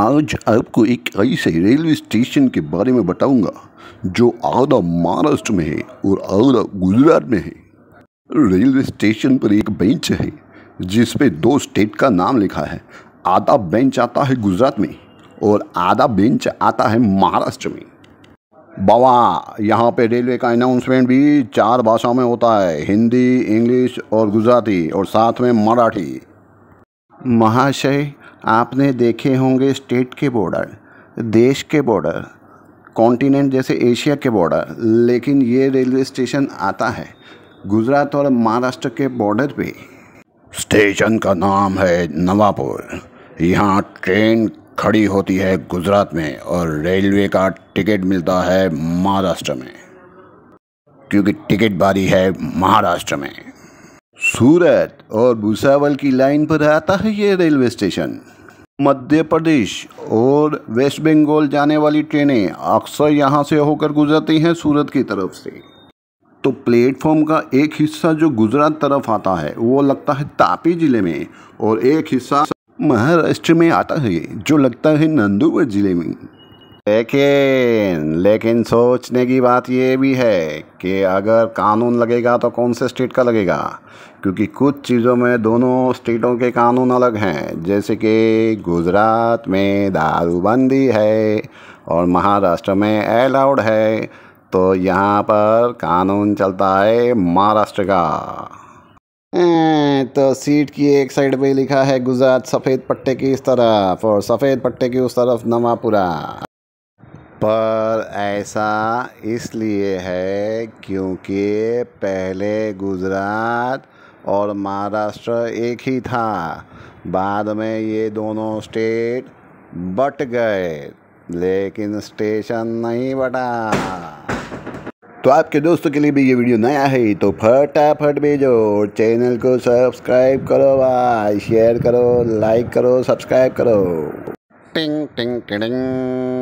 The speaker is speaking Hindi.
आज आपको एक ऐसे रेलवे स्टेशन के बारे में बताऊंगा जो आधा महाराष्ट्र में है और आधा गुजरात में है रेलवे स्टेशन पर एक बेंच है जिस पे दो स्टेट का नाम लिखा है आधा बेंच आता है गुजरात में और आधा बेंच आता है महाराष्ट्र में बाबा यहाँ पे रेलवे का अनाउंसमेंट भी चार भाषाओं में होता है हिंदी इंग्लिश और गुजराती और साथ में मराठी महाशय आपने देखे होंगे स्टेट के बॉर्डर देश के बॉर्डर कॉन्टिनेंट जैसे एशिया के बॉर्डर लेकिन ये रेलवे स्टेशन आता है गुजरात और महाराष्ट्र के बॉर्डर पे स्टेशन का नाम है नवापुर यहाँ ट्रेन खड़ी होती है गुजरात में और रेलवे का टिकट मिलता है महाराष्ट्र में क्योंकि टिकट बारी है महाराष्ट्र में सूरत और भूसावल की लाइन पर आता है ये रेलवे स्टेशन मध्य प्रदेश और वेस्ट बंगाल जाने वाली ट्रेनें अक्सर यहाँ से होकर गुजरती हैं सूरत की तरफ से तो प्लेटफॉर्म का एक हिस्सा जो गुजरात तरफ आता है वो लगता है तापी ज़िले में और एक हिस्सा महाराष्ट्र में आता है जो लगता है नंदूबर ज़िले में लेकिन लेकिन सोचने की बात ये भी है कि अगर कानून लगेगा तो कौन से स्टेट का लगेगा क्योंकि कुछ चीज़ों में दोनों स्टेटों के कानून अलग हैं जैसे कि गुजरात में दारूबंदी है और महाराष्ट्र में अलाउड है तो यहाँ पर कानून चलता है महाराष्ट्र का हम्म, तो सीट की एक साइड पे लिखा है गुजरात सफ़ेद पट्टे की इस तरफ और सफ़ेद पट्टे की उस तरफ नवापुरा पर ऐसा इसलिए है क्योंकि पहले गुजरात और महाराष्ट्र एक ही था बाद में ये दोनों स्टेट बट गए लेकिन स्टेशन नहीं बटा तो आपके दोस्तों के लिए भी ये वीडियो नया है तो फटाफट भेजो चैनल को सब्सक्राइब करो भाई शेयर करो लाइक करो सब्सक्राइब करो टिंग टिंग टिंग